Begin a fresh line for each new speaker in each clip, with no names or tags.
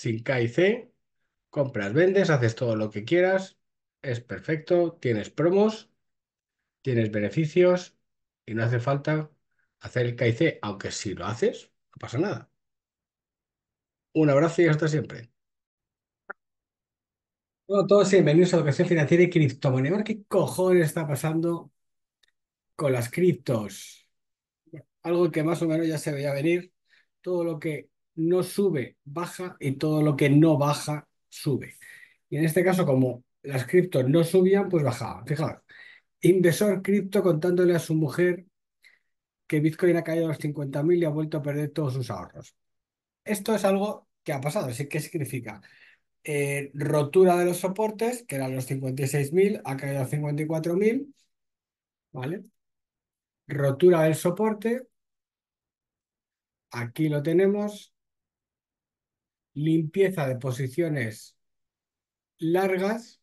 sin K C, compras, vendes, haces todo lo que quieras, es perfecto, tienes promos, tienes beneficios y no hace falta hacer el K aunque si lo haces, no pasa nada. Un abrazo y hasta siempre. Bueno, todos bienvenidos a Educación Financiera y Criptomonedas. ¿Qué cojones está pasando con las criptos? Algo que más o menos ya se veía venir. Todo lo que no sube, baja y todo lo que no baja, sube. Y en este caso, como las criptos no subían, pues bajaban. Fijaos, inversor cripto contándole a su mujer que Bitcoin ha caído a los 50.000 y ha vuelto a perder todos sus ahorros. Esto es algo que ha pasado, así que significa eh, rotura de los soportes, que eran los 56.000, ha caído a 54.000, ¿vale? Rotura del soporte, aquí lo tenemos, limpieza de posiciones largas.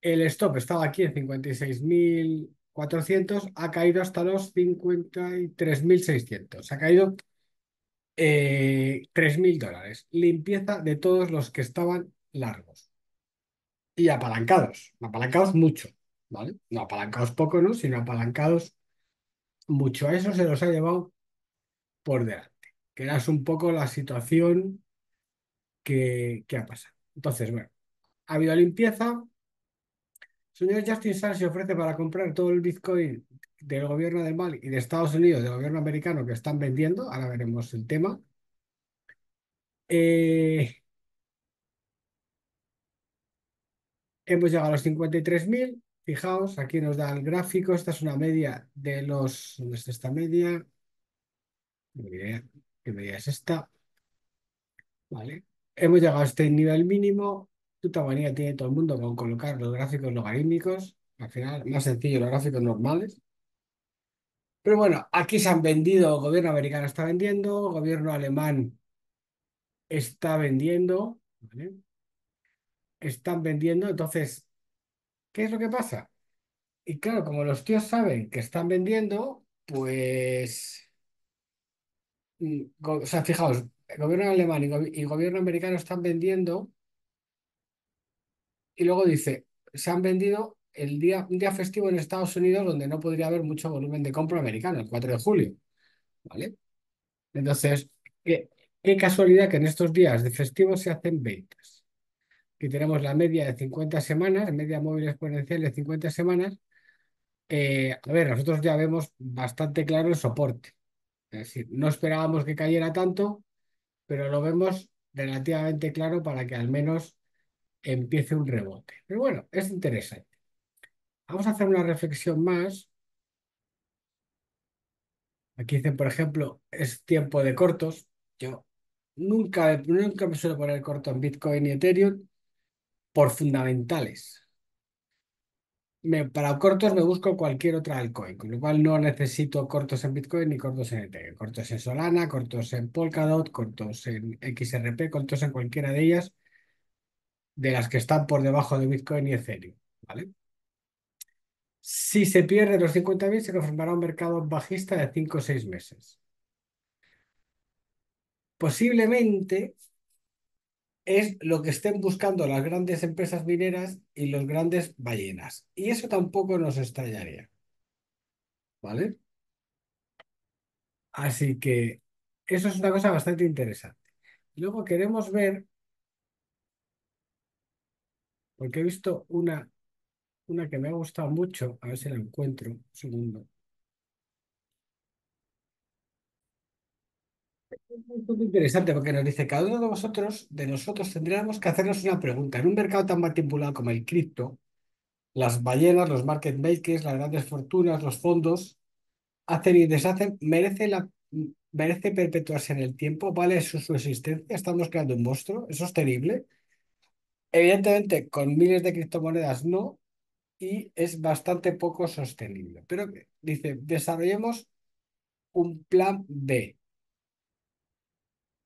El stop estaba aquí en 56.400, ha caído hasta los 53.600. Ha caído 3.000 eh, dólares. Limpieza de todos los que estaban largos. Y apalancados, apalancados mucho, ¿vale? No apalancados poco, ¿no? Sino apalancados mucho. A eso se los ha llevado por delante que un poco la situación que, ha pasado. Entonces, bueno, ha habido limpieza. Señor Justin Sun se ofrece para comprar todo el Bitcoin del gobierno de Mali y de Estados Unidos, del gobierno americano que están vendiendo. Ahora veremos el tema. Eh, hemos llegado a los 53.000. Fijaos, aquí nos da el gráfico. Esta es una media de los. ¿Dónde está esta media? que es esta. ¿Vale? Hemos llegado a este nivel mínimo. Puta manía tiene todo el mundo con colocar los gráficos logarítmicos. Al final, más sencillo, los gráficos normales. Pero bueno, aquí se han vendido, el gobierno americano está vendiendo, gobierno alemán está vendiendo, Están vendiendo, entonces, ¿qué es lo que pasa? Y claro, como los tíos saben que están vendiendo, pues o sea, fijaos, el gobierno alemán y, el gobierno americano están vendiendo y luego dice, se han vendido el día, un día festivo en Estados Unidos donde no podría haber mucho volumen de compra americano, el 4 de julio, ¿vale? Entonces, qué, casualidad que en estos días de festivo se hacen ventas. Aquí tenemos la media de 50 semanas, media móvil exponencial de 50 semanas. a ver, nosotros ya vemos bastante claro el soporte. Es decir, no esperábamos que cayera tanto, pero lo vemos relativamente claro para que al menos empiece un rebote. Pero bueno, es interesante. Vamos a hacer una reflexión más. Aquí dicen, por ejemplo, es tiempo de cortos. Yo nunca, nunca me suelo poner corto en Bitcoin y Ethereum por fundamentales para cortos me busco cualquier otra altcoin, con lo cual no necesito cortos en Bitcoin ni cortos en Ethereum, cortos en Solana, cortos en Polkadot, cortos en XRP, cortos en cualquiera de ellas, de las que están por debajo de Bitcoin y Ethereum, ¿vale? Si se pierde los 50.000, se conformará un mercado bajista de 5 o 6 meses. Posiblemente es lo que estén buscando las grandes empresas mineras y los grandes ballenas. Y eso tampoco nos extrañaría. ¿Vale? Así que eso es una cosa bastante interesante. Luego queremos ver, porque he visto una, una que me ha gustado mucho, a ver si la encuentro, segundo. Es muy interesante porque nos dice, cada uno de vosotros, de nosotros, tendríamos que hacernos una pregunta. En un mercado tan manipulado como el cripto, las ballenas, los market makers, las grandes fortunas, los fondos, hacen y deshacen, ¿merece, la, merece perpetuarse en el tiempo? ¿Vale su, su existencia? ¿Estamos creando un monstruo? ¿Es sostenible? Evidentemente, con miles de criptomonedas no, y es bastante poco sostenible. Pero dice, desarrollemos un plan B.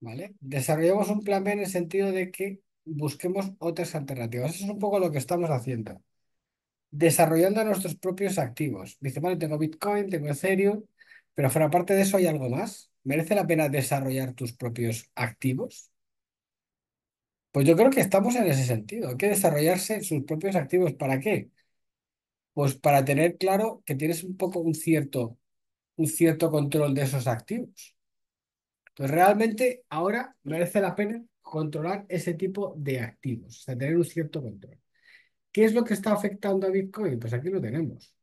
¿vale? Desarrollemos un plan B en el sentido de que busquemos otras alternativas. Eso es un poco lo que estamos haciendo. Desarrollando nuestros propios activos. Dice, bueno tengo Bitcoin, tengo Ethereum, pero fuera parte de eso hay algo más. ¿Merece la pena desarrollar tus propios activos? Pues yo creo que estamos en ese sentido. Hay que desarrollarse sus propios activos. ¿Para qué? Pues para tener claro que tienes un poco un cierto, un cierto control de esos activos. Entonces, realmente ahora merece la pena controlar ese tipo de activos, o sea, tener un cierto control. ¿Qué es lo que está afectando a Bitcoin? Pues aquí lo tenemos.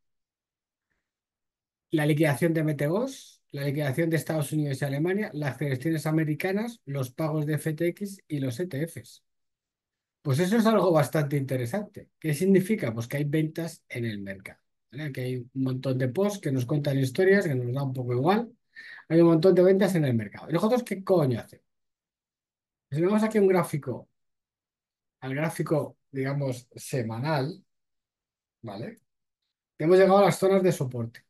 La liquidación de MTGOS, la liquidación de Estados Unidos y Alemania, las gestiones americanas, los pagos de FTX y los ETFs. Pues eso es algo bastante interesante. ¿Qué significa? Pues que hay ventas en el mercado. Que hay un montón de posts que nos cuentan historias, que nos da un poco igual, hay un montón de ventas en el mercado. ¿Y nosotros qué coño hacemos? Si vemos aquí un gráfico, al gráfico, digamos, semanal, ¿vale? Hemos llegado a las zonas de soporte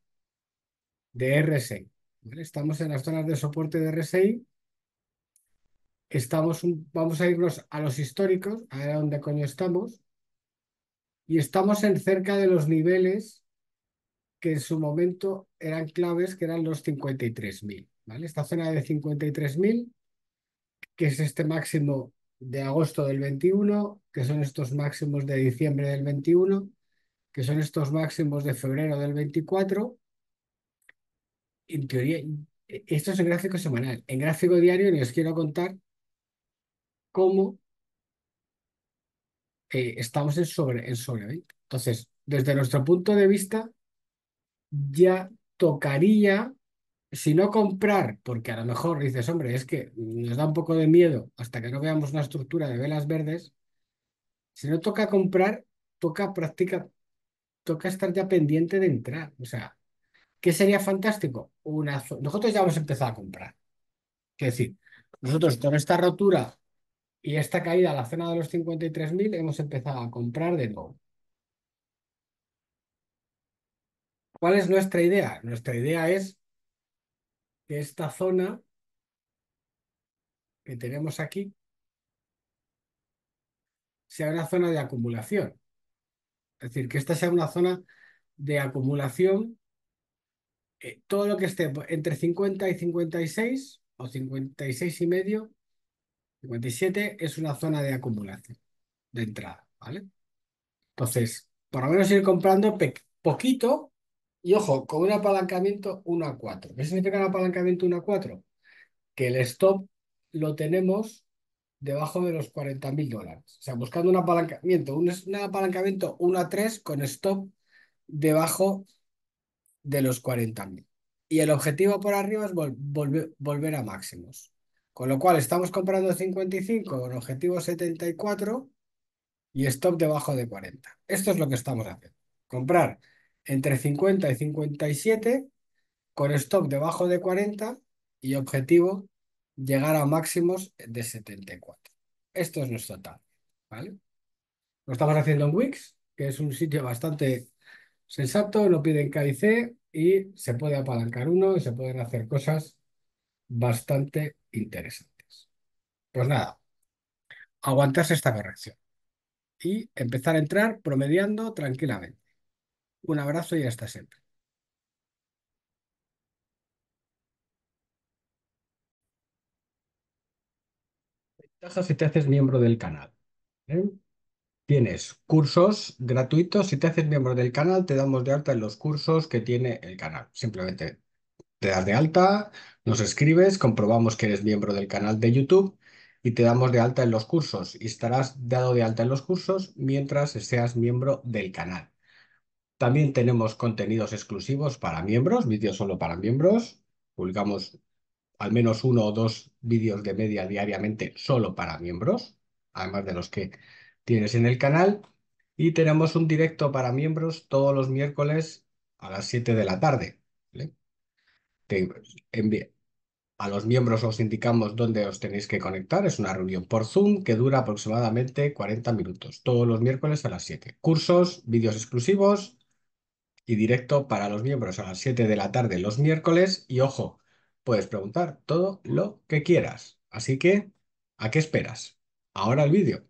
de RSI. Estamos en las zonas de soporte de RSI. Estamos vamos a irnos a los históricos, a ver a dónde coño estamos. Y estamos en cerca de los niveles que en su momento eran claves que eran los 53.000. ¿vale? Esta zona de 53.000, que es este máximo de agosto del 21, que son estos máximos de diciembre del 21, que son estos máximos de febrero del 24. En teoría, esto es en gráfico semanal. En gráfico diario les quiero contar cómo eh, estamos en sobre, en Entonces, desde nuestro punto de vista, ya tocaría, si no comprar, porque a lo mejor dices, hombre, es que nos da un poco de miedo hasta que no veamos una estructura de velas verdes, si no toca comprar, toca practicar, toca estar ya pendiente de entrar. O sea, ¿qué sería fantástico? Una nosotros ya hemos empezado a comprar. Es decir, nosotros con esta rotura y esta caída a la zona de los 53.000 hemos empezado a comprar de nuevo. ¿Cuál es nuestra idea? Nuestra idea es que esta zona que tenemos aquí sea una zona de acumulación. Es decir, que esta sea una zona de acumulación. Eh, todo lo que esté entre 50 y 56 o 56 y medio, 57 es una zona de acumulación de entrada, ¿vale? Entonces, por lo menos ir comprando poquito y ojo, con un apalancamiento 1 a 4. ¿Qué significa un apalancamiento 1 a 4? Que el stop lo tenemos debajo de los 40.000 dólares. O sea, buscando un apalancamiento, un, apalancamiento 1 a 3 con stop debajo de los 40.000. Y el objetivo por arriba es volver a máximos. Con lo cual estamos comprando 55 con objetivo 74 y stop debajo de 40. Esto es lo que estamos haciendo. Comprar entre 50 y 57, con stock debajo de 40 y objetivo llegar a máximos de 74. Esto es nuestro target, ¿vale? Lo estamos haciendo en Wix, que es un sitio bastante sensato, no piden C y se puede apalancar uno y se pueden hacer cosas bastante interesantes. Pues nada, aguantarse esta corrección y empezar a entrar promediando tranquilamente. Un abrazo y hasta siempre. si te haces miembro del canal. ¿eh? Tienes cursos gratuitos. Si te haces miembro del canal, te damos de alta en los cursos que tiene el canal. Simplemente te das de alta, nos escribes, comprobamos que eres miembro del canal de YouTube y te damos de alta en los cursos. Y estarás dado de alta en los cursos mientras seas miembro del canal. También tenemos contenidos exclusivos para miembros, vídeos solo para miembros. Publicamos al menos uno o dos vídeos de media diariamente solo para miembros, además de los que tienes en el canal. Y tenemos un directo para miembros todos los miércoles a las 7 de la tarde. a los miembros os indicamos dónde os tenéis que conectar. Es una reunión por Zoom que dura aproximadamente 40 minutos, todos los miércoles a las 7. Cursos, vídeos exclusivos, y directo para los miembros a las 7 de la tarde los miércoles. Y ojo, puedes preguntar todo lo que quieras. Así que, ¿a qué esperas? Ahora el vídeo.